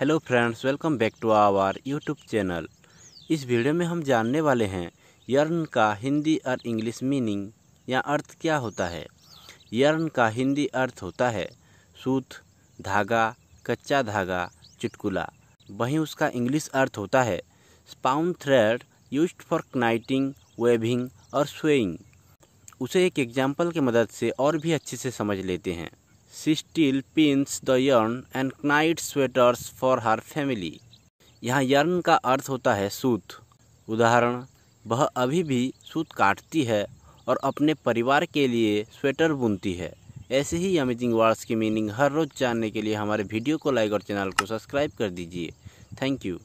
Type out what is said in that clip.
Hello friends welcome back to our YouTube channel इस video में हम जानने वाले हैं यर्न का हिंदी और इंग्लिश मीनिंग या अर्थ क्या होता है यर्न का हिंदी अर्थ होता है सूत धागा कच्चा धागा चुटकुला वहीं उसका इंग्लिश अर्थ होता है spun thread use for knitting weaving और स्वेइंग उसे एक एग्जाम्पल की मदद से और भी अच्छे से समझ लेते हैं She still pins the yarn and knights sweaters for her family. यहाँ यर्न का अर्थ होता है सूत उदाहरण वह अभी भी सूत काटती है और अपने परिवार के लिए स्वेटर बुनती है ऐसे ही अमेजिंग वर्ड्स की मीनिंग हर रोज़ जानने के लिए हमारे वीडियो को लाइक और चैनल को सब्सक्राइब कर दीजिए थैंक यू